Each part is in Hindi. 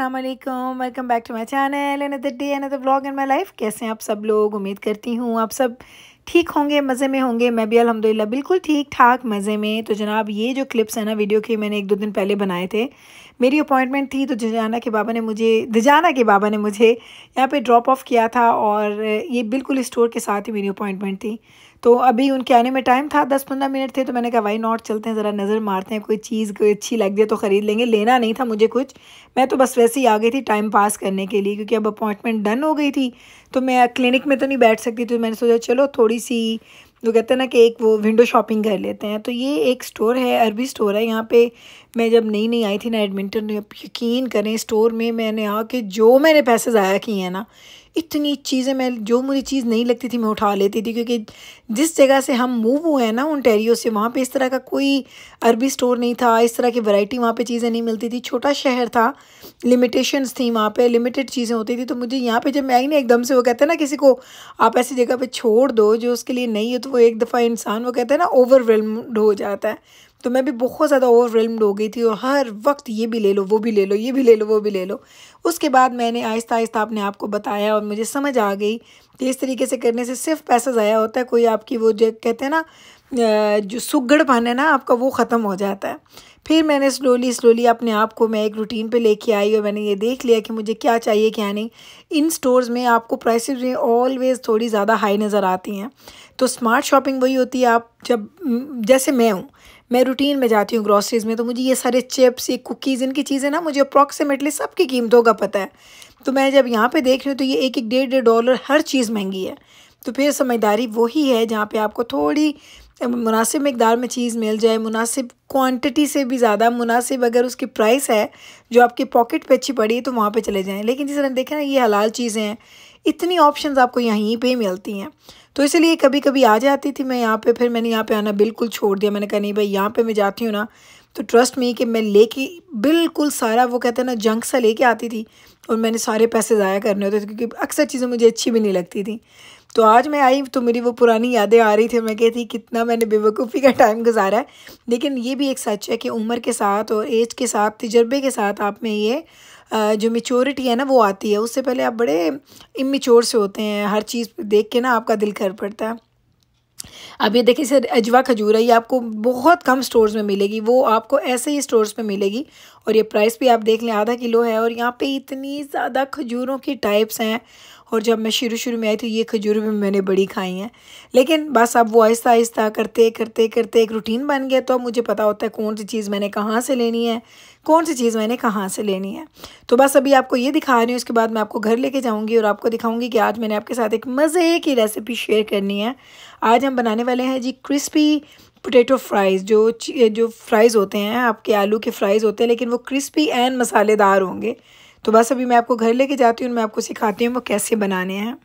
Aslam welcome back to my channel another day another blog in my life कैसे हैं आप सब लोग उम्मीद करती हूँ आप सब ठीक होंगे मज़े में होंगे मैं भी अलहमदिल्ला बिल्कुल ठीक ठाक मज़े में तो जनाब ये जो क्लिप्स हैं ना वीडियो के मैंने एक दो दिन पहले बनाए थे मेरी अपॉइंटमेंट थी तो जजाना के बाबा ने मुझे दिजाना के बाबा ने मुझे यहाँ पे ड्रॉप ऑफ किया था और ये बिल्कुल स्टोर के साथ ही मेरी अपॉइंटमेंट थी तो अभी उनके आने में टाइम था दस पंद्रह मिनट थे तो मैंने कहा वाई नॉट चलते हैं ज़रा नज़र मारते हैं कोई चीज़ कोई अच्छी लग जाए तो ख़रीद लेंगे लेना नहीं था मुझे कुछ मैं तो बस वैसे ही आ गई थी टाइम पास करने के लिए क्योंकि अब अपॉइंटमेंट डन हो गई थी तो मैं क्लिनिक में तो नहीं बैठ सकती तो मैंने सोचा चलो थोड़ी सी जो कहते हैं ना कि एक वो विंडो शॉपिंग कर लेते हैं तो ये एक स्टोर है अरबी स्टोर है यहाँ पे मैं जब नई नई आई थी ना एडमिंटन तो यकीन करें स्टोर में मैंने आके जो मैंने पैसे ज़ाया किए हैं ना इतनी चीज़ें मैं जो मुझे चीज़ नहीं लगती थी मैं उठा लेती थी क्योंकि जिस जगह से हम मूव हुए हैं ना ओंटेरियो से वहाँ पे इस तरह का कोई अरबी स्टोर नहीं था इस तरह की वैरायटी वहाँ पे चीज़ें नहीं मिलती थी छोटा शहर था लिमिटेशंस थी वहाँ पे लिमिटेड चीज़ें होती थी तो मुझे यहाँ पर जब मैं आई ना एकदम से वो कहते हैं ना किसी को आप ऐसी जगह पर छोड़ दो जो उसके लिए नहीं हो तो वो एक दफ़ा इंसान वो कहते हैं ना ओवरवेलम्ड हो जाता है तो मैं भी बहुत ज़्यादा ओवरवेलम्ड हो गई थी और हर वक्त ये भी ले लो वो भी ले लो ये भी ले लो वो भी ले लो उसके बाद मैंने आहिस्ता आहिस्ता अपने आप को बताया और मुझे समझ आ गई कि इस तरीके से करने से सिर्फ पैसा ज़ाया होता है कोई आपकी वो जो कहते हैं ना जो सुगड़पन है ना आपका वो ख़त्म हो जाता है फिर मैंने स्लोली स्लोली अपने आप को मैं एक रूटीन पे लेके आई और मैंने ये देख लिया कि मुझे क्या चाहिए क्या नहीं इन स्टोर्स में आपको प्राइसेस ऑलवेज़ थोड़ी ज़्यादा हाई नज़र आती हैं तो स्मार्ट शॉपिंग वही होती है आप जब जैसे मैं हूँ मैं रूटीन में जाती हूँ ग्रॉसरीज में तो मुझे ये सारे चिप्स ये कुकीज़ इनकी चीज़ें ना मुझे अप्रॉक्सीमेटली सबकी कीमतों का पता है तो मैं जब यहाँ पे देख रही हूँ तो ये एक एक डेढ़ डेढ़ डॉलर हर चीज़ महंगी है तो फिर समझदारी वही है जहाँ पे आपको थोड़ी मुनासिब मकदार में चीज़ मिल जाए मुनासिब क्वांटिटी से भी ज़्यादा मुनासिब अगर उसकी प्राइस है जो आपके पॉकेट पे अच्छी पड़ी है तो वहाँ पे चले जाएं लेकिन जिस तरह देखें ना ये हलाल चीज़ें हैं इतनी ऑप्शंस आपको यहीं पे मिलती हैं तो इसलिए कभी कभी आ जाती थी मैं यहाँ पे फिर मैंने यहाँ पे आना बिल्कुल छोड़ दिया मैंने कहा नहीं भाई यहाँ पे मैं जाती हूँ ना तो ट्रस्ट में कि मैं लेके बिल्कुल सारा वो कहते हैं ना जंक सा लेके आती थी और मैंने सारे पैसे ज़ाया करने होते थे क्योंकि अक्सर चीज़ें मुझे अच्छी भी नहीं लगती थी तो आज मैं आई तो मेरी वो पुरानी यादें आ रही थी मैं कहती कितना मैंने बेवकूफ़ी का टाइम गुजारा है लेकिन ये भी एक सच है कि उम्र के साथ और एज के साथ तजर्बे के साथ आप में ये जो मेचोरिटी है ना वो आती है उससे पहले आप बड़े इमेच्योर से होते हैं हर चीज़ देख के ना आपका दिल कर पड़ता है अब ये देखिए सर अजवा खजूर है ये आपको बहुत कम स्टोर्स में मिलेगी वो आपको ऐसे ही स्टोर्स में मिलेगी और ये प्राइस भी आप देख लें आधा किलो है और यहाँ पे इतनी ज़्यादा खजूरों की टाइप्स हैं और जब मैं शुरू शुरू में आई तो ये खजूर भी मैंने बड़ी खाई हैं लेकिन बस अब वो आहिस्ता आहिस्ता करते करते करते एक रूटीन बन गया तो अब मुझे पता होता है कौन सी चीज़ मैंने कहाँ से लेनी है कौन सी चीज़ मैंने कहाँ से लेनी है तो बस अभी आपको ये दिखा रही हूँ उसके बाद मैं आपको घर लेके जाऊँगी और आपको दिखाऊँगी कि आज मैंने आपके साथ एक मज़े की रेसिपी शेयर करनी है आज हम बनाने वाले हैं जी क्रिस्पी पोटैटो फ्राइज़ जो जो फ्राइज़ होते हैं आपके आलू के फ्राइज़ होते हैं लेकिन वो क्रिस्पी एंड मसालेदार होंगे तो बस अभी मैं आपको घर लेके जाती हूँ मैं आपको सिखाती हूँ वो कैसे बनाने हैं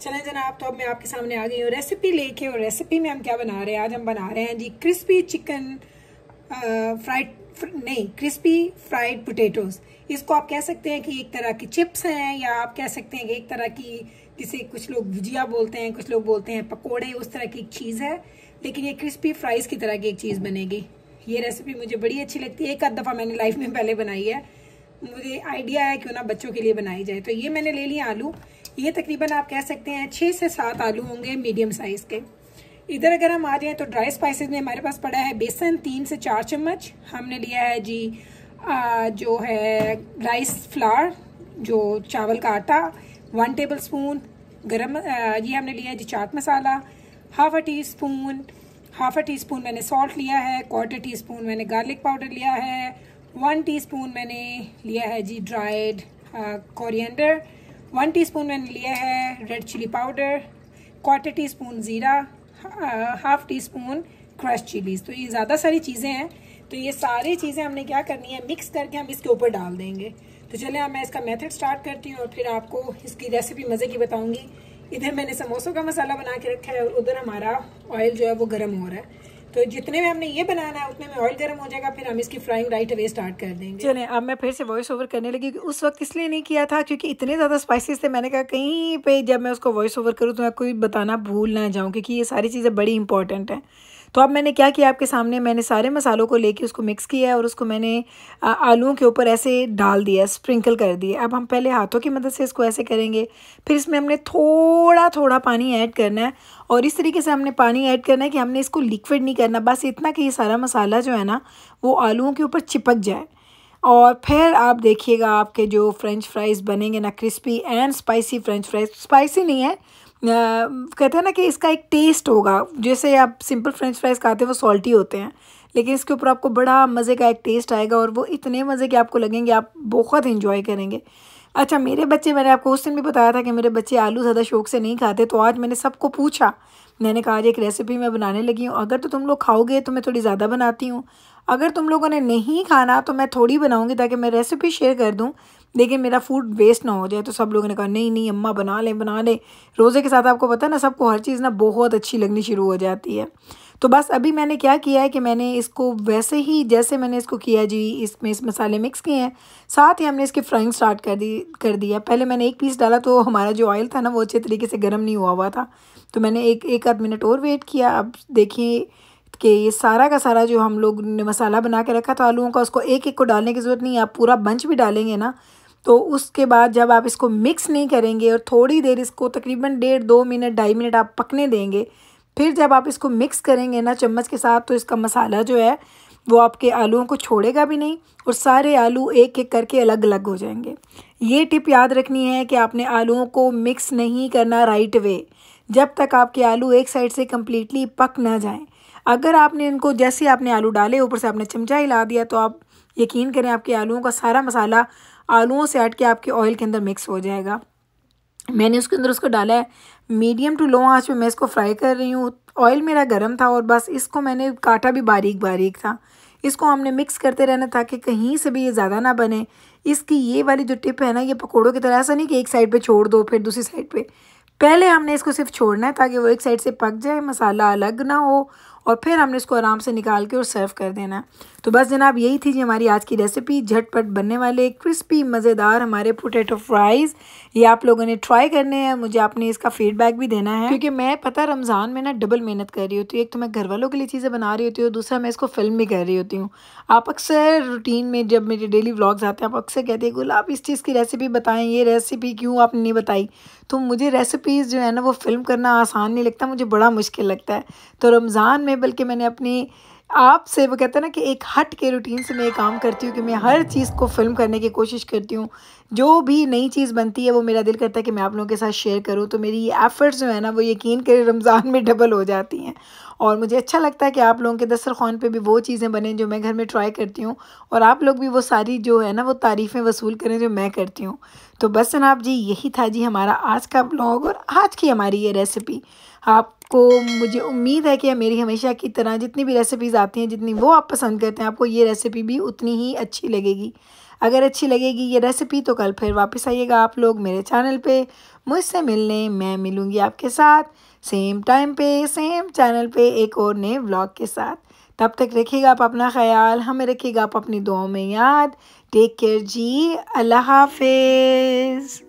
चले जनाब तो अब मैं आपके सामने आ गई हूँ रेसिपी लेके और रेसिपी में हम क्या बना रहे हैं आज हम बना रहे हैं जी क्रिस्पी चिकन फ्राइड फ्र, नहीं क्रिस्पी फ्राइड पोटेटोज इसको आप कह सकते हैं कि एक तरह की चिप्स हैं या आप कह सकते हैं कि एक तरह की जिसे कुछ लोग भुजिया बोलते हैं कुछ लोग बोलते हैं पकौड़े उस तरह की एक चीज़ है लेकिन ये क्रिस्पी फ्राइज़ की तरह की एक चीज़ बनेगी ये रेसिपी मुझे बड़ी अच्छी लगती है एक आध दफ़ा मैंने लाइफ में पहले बनाई है मुझे आइडिया आया क्यों ना बच्चों के लिए बनाई जाए तो ये मैंने ले लिया आलू ये तकरीबन आप कह सकते हैं छः से सात आलू होंगे मीडियम साइज़ के इधर अगर हम आ जाएँ तो ड्राई स्पाइसेस में हमारे पास पड़ा है बेसन तीन से चार चम्मच हमने लिया है जी आ, जो है राइस फ्लावर जो चावल का आटा वन टेबल स्पून गर्म ये हमने लिया है जी chaat masala half a teaspoon half a teaspoon मैंने सॉल्ट लिया है क्वार्टर टी स्पून मैंने गार्लिक पाउडर लिया है वन टीस्पून मैंने लिया है जी ड्राइड कोरिएंडर वन टीस्पून मैंने लिया है red chilli powder quarter teaspoon ज़ीरा half teaspoon crush chillies तो ये ज़्यादा सारी चीज़ें हैं तो ये सारी चीज़ें हमने क्या करनी है मिक्स करके हम इसके ऊपर डाल देंगे तो चले अब मैं इसका मेथड स्टार्ट करती हूँ और फिर आपको इसकी रेसिपी मज़े की बताऊँगी इधर मैंने समोसों का मसाला बना के रखा है और उधर हमारा ऑयल जो है वो गर्म हो रहा है तो जितने में हमने ये बनाना है उतने में ऑयल गर्म हो जाएगा फिर हम इसकी फ्राइंग राइट अवे स्टार्ट कर देंगे चले अब मैं फिर से वॉइस ओवर करने लगी क्योंकि उस वक्त इसलिए नहीं किया था क्योंकि इतने ज़्यादा स्पाइसेस थे मैंने कहा कहीं पे जब मैं उसको वॉइस ओवर करूँ तो मैं कोई बताना भूल ना जाऊँ क्योंकि ये सारी चीज़ें बड़ी इंपॉर्टेंट हैं तो अब मैंने क्या किया आपके सामने मैंने सारे मसालों को लेके उसको मिक्स किया है और उसको मैंने आलूओं के ऊपर ऐसे डाल दिया स्प्रिंकल कर दिए अब हम पहले हाथों की मदद से इसको ऐसे करेंगे फिर इसमें हमने थोड़ा थोड़ा पानी ऐड करना है और इस तरीके से हमने पानी ऐड करना है कि हमने इसको लिक्विड नहीं करना बस इतना कि ये सारा मसाला जो है ना वो आलूओं के ऊपर चिपक जाए और फिर आप देखिएगा आपके जो फ्रेंच फ्राइज़ बनेंगे ना crispy and spicy French fries spicy नहीं है कहते हैं ना कि इसका एक टेस्ट होगा जैसे आप सिंपल फ्रेंच फ्राइज खाते हैं वो सॉल्टी होते हैं लेकिन इसके ऊपर आपको बड़ा मज़े का एक टेस्ट आएगा और वो इतने मज़े के आपको लगेंगे आप बहुत इन्जॉय करेंगे अच्छा मेरे बच्चे मैंने आपको उस दिन भी बताया था कि मेरे बच्चे आलू ज़्यादा शौक से नहीं खाते तो आज मैंने सबको पूछा मैंने कहा आज एक रेसिपी मैं बनाने लगी हूँ अगर तो तुम लोग खाओगे तो मैं थोड़ी ज़्यादा बनाती हूँ अगर तुम लोगों ने नहीं खाना तो मैं थोड़ी बनाऊँगी ताकि मैं रेसिपी शेयर कर दूँ लेकिन मेरा फूड वेस्ट ना हो जाए तो सब लोगों ने कहा नहीं नहीं अम्मा बना लें बना लें रोज़े के साथ आपको पता है ना सबको हर चीज़ ना बहुत अच्छी लगनी शुरू हो जाती है तो बस अभी मैंने क्या किया है कि मैंने इसको वैसे ही जैसे मैंने इसको किया जी इसमें इस मसाले मिक्स किए हैं साथ ही हमने इसकी फ्राइंग स्टार्ट कर दी कर दिया पहले मैंने एक पीस डाला तो हमारा जो ऑयल था ना वो अच्छे तरीके से गर्म नहीं हुआ हुआ था तो मैंने एक एक आध मिनट और वेट किया अब देखिए कि ये सारा का सारा जो हम लोग ने मसाला बना के रखा था आलुओं का उसको एक एक को डालने की ज़रूरत नहीं है आप पूरा बंच भी डालेंगे ना तो उसके बाद जब आप इसको मिक्स नहीं करेंगे और थोड़ी देर इसको तकरीबन डेढ़ दो मिनट ढाई मिनट आप पकने देंगे फिर जब आप इसको मिक्स करेंगे ना चम्मच के साथ तो इसका मसाला जो है वो आपके आलूओं को छोड़ेगा भी नहीं और सारे आलू एक एक करके अलग अलग हो जाएंगे ये टिप याद रखनी है कि आपने आलूओं को मिक्स नहीं करना राइट वे जब तक आपके आलू एक साइड से कम्प्लीटली पक ना जाए अगर आपने इनको जैसे आपने आलू डाले ऊपर से आपने चमचा हिला दिया तो आप यकीन करें आपके आलूओं का सारा मसाला आलूओं से हट के आपके ऑयल के अंदर मिक्स हो जाएगा मैंने उसके अंदर उसको डाला है मीडियम टू लो आंच पे मैं इसको फ्राई कर रही हूँ ऑयल मेरा गर्म था और बस इसको मैंने काटा भी बारीक बारीक था इसको हमने मिक्स करते रहना ताकि कहीं से भी ये ज़्यादा ना बने इसकी ये वाली जो टिप है ना ये पकौड़ों की तरह ऐसा नहीं कि एक साइड पे छोड़ दो फिर दूसरी साइड पे पहले हमने इसको सिर्फ छोड़ना है ताकि वो एक साइड से पक जाए मसाला अलग ना हो और फिर हमने इसको आराम से निकाल के और सर्व कर देना है तो बस जनाब यही थी जी हमारी आज की रेसिपी झटपट बनने वाले क्रिस्पी मज़ेदार हमारे पोटैटो फ्राइज़ ये आप लोगों ने ट्राई करने हैं मुझे आपने इसका फीडबैक भी देना है क्योंकि मैं पता रमज़ान में ना डबल मेहनत कर रही होती हूँ एक तो मैं घर वालों के लिए चीज़ें बना रही होती हूँ दूसरा मैं इसको फिल्म भी कर रही होती हूँ आप अक्सर रूटीन में जब मेरे डेली व्लॉग्स आते हैं आप अक्सर कहते हैं गुलाब आप इस चीज़ की रेसिपी बताएं ये रेसिपी क्यों आपने नहीं बताई तो मुझे रेसिपीज़ जो है ना वो फिल्म करना आसान नहीं लगता मुझे बड़ा मुश्किल लगता है तो रमज़ान में में बल्कि मैंने अपने आप से वो कहते हैं ना कि एक हट के रूटीन से मैं काम करती हूँ कि मैं हर चीज़ को फिल्म करने की कोशिश करती हूँ जो भी नई चीज़ बनती है वो मेरा दिल करता है कि मैं आप लोगों के साथ शेयर करूँ तो मेरी ये एफ़र्ट्स जो है ना वो यकीन करें रमज़ान में डबल हो जाती हैं और मुझे अच्छा लगता है कि आप लोगों के दस्तरखान पे भी वो चीज़ें बने जो मैं घर में ट्राई करती हूँ और आप लोग भी वो सारी जो है ना वो तारीफ़ें वसूल करें जो मैं करती हूँ तो बस जनाब जी यही था जी हमारा आज का ब्लॉग और आज की हमारी ये रेसिपी आप आपको मुझे उम्मीद है कि मेरी हमेशा की तरह जितनी भी रेसिपीज़ आती हैं जितनी वो आप पसंद करते हैं आपको ये रेसिपी भी उतनी ही अच्छी लगेगी अगर अच्छी लगेगी ये रेसिपी तो कल फिर वापस आइएगा आप लोग मेरे चैनल पे मुझसे मिलने मैं मिलूँगी आपके साथ सेम टाइम पे सेम चैनल पे एक और नए व्लॉग के साथ तब तक रखिएगा आप अपना ख्याल हमें रखिएगा आप अपनी दुआओं में याद टेक केयर जी अल्लाह हाफिज़